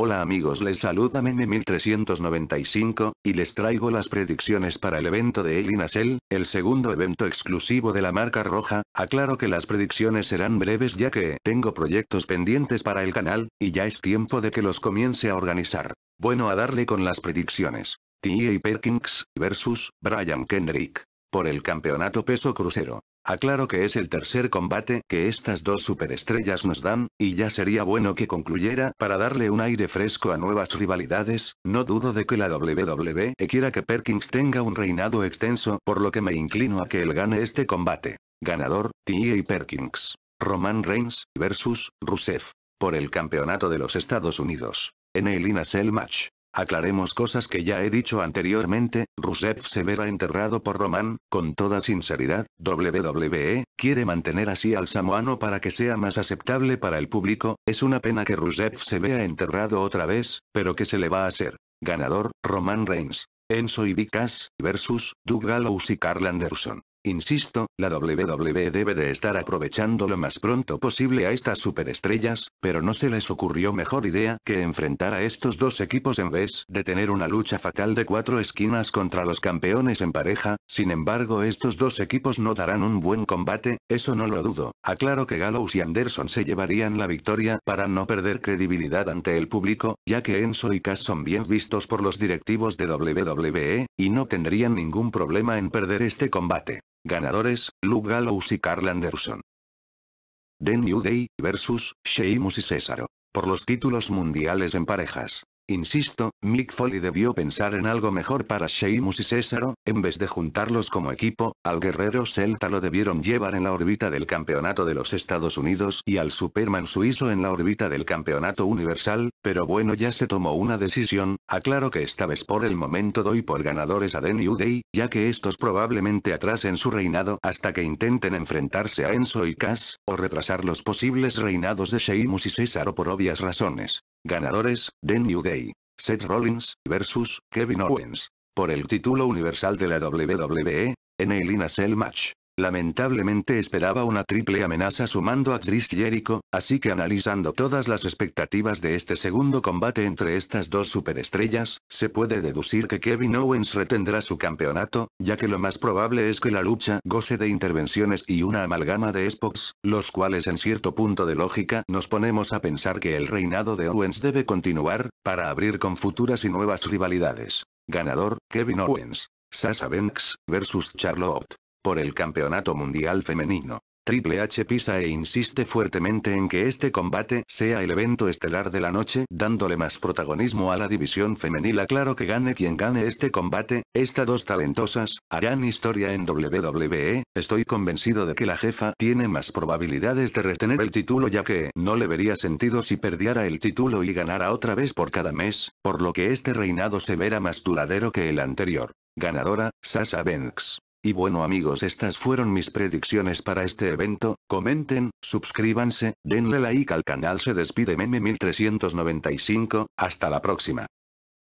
Hola amigos les saluda Meme1395, y les traigo las predicciones para el evento de Elinasel, el segundo evento exclusivo de la marca roja, aclaro que las predicciones serán breves ya que tengo proyectos pendientes para el canal, y ya es tiempo de que los comience a organizar. Bueno a darle con las predicciones. T.A. Perkins, vs. Brian Kendrick. Por el campeonato peso crucero. Aclaro que es el tercer combate que estas dos superestrellas nos dan, y ya sería bueno que concluyera para darle un aire fresco a nuevas rivalidades, no dudo de que la WWE quiera que Perkins tenga un reinado extenso por lo que me inclino a que él gane este combate. Ganador, T.A. Perkins. Roman Reigns, vs. Rusev. Por el campeonato de los Estados Unidos. En el Inasel Match. Aclaremos cosas que ya he dicho anteriormente, Rusev se verá enterrado por Roman, con toda sinceridad, WWE, quiere mantener así al samoano para que sea más aceptable para el público, es una pena que Rusev se vea enterrado otra vez, pero que se le va a hacer? Ganador, Roman Reigns. Enzo y Vicas, versus, Doug Gallows y Carl Anderson. Insisto, la WWE debe de estar aprovechando lo más pronto posible a estas superestrellas, pero no se les ocurrió mejor idea que enfrentar a estos dos equipos en vez de tener una lucha fatal de cuatro esquinas contra los campeones en pareja, sin embargo estos dos equipos no darán un buen combate, eso no lo dudo, aclaro que Gallows y Anderson se llevarían la victoria para no perder credibilidad ante el público, ya que Enzo y Cass son bien vistos por los directivos de WWE, y no tendrían ningún problema en perder este combate. Ganadores, Luke Gallows y Carl Anderson. The New Day, versus, Sheamus y Césaro. Por los títulos mundiales en parejas. Insisto, Mick Foley debió pensar en algo mejor para Sheamus y Césaro, en vez de juntarlos como equipo, al guerrero celta lo debieron llevar en la órbita del campeonato de los Estados Unidos y al Superman suizo en la órbita del campeonato universal, pero bueno ya se tomó una decisión, aclaro que esta vez por el momento doy por ganadores a The New Day, ya que estos probablemente atrasen su reinado hasta que intenten enfrentarse a Enzo y Cass, o retrasar los posibles reinados de Sheamus y Césaro por obvias razones. Ganadores, The New Day. Seth Rollins, vs. Kevin Owens. Por el título universal de la WWE, en el Inacel Match. Lamentablemente esperaba una triple amenaza sumando a Chris Jericho, así que analizando todas las expectativas de este segundo combate entre estas dos superestrellas, se puede deducir que Kevin Owens retendrá su campeonato, ya que lo más probable es que la lucha goce de intervenciones y una amalgama de spots, los cuales en cierto punto de lógica nos ponemos a pensar que el reinado de Owens debe continuar, para abrir con futuras y nuevas rivalidades. Ganador, Kevin Owens. Sasha Banks, vs Charlotte por el Campeonato Mundial Femenino. Triple H pisa e insiste fuertemente en que este combate sea el evento estelar de la noche, dándole más protagonismo a la división femenina. Claro que gane quien gane este combate, estas dos talentosas, harán historia en WWE, estoy convencido de que la jefa tiene más probabilidades de retener el título ya que no le vería sentido si perdiera el título y ganara otra vez por cada mes, por lo que este reinado se verá más duradero que el anterior. Ganadora, Sasha Banks. Y bueno amigos estas fueron mis predicciones para este evento, comenten, suscríbanse, denle like al canal se despide meme 1395, hasta la próxima.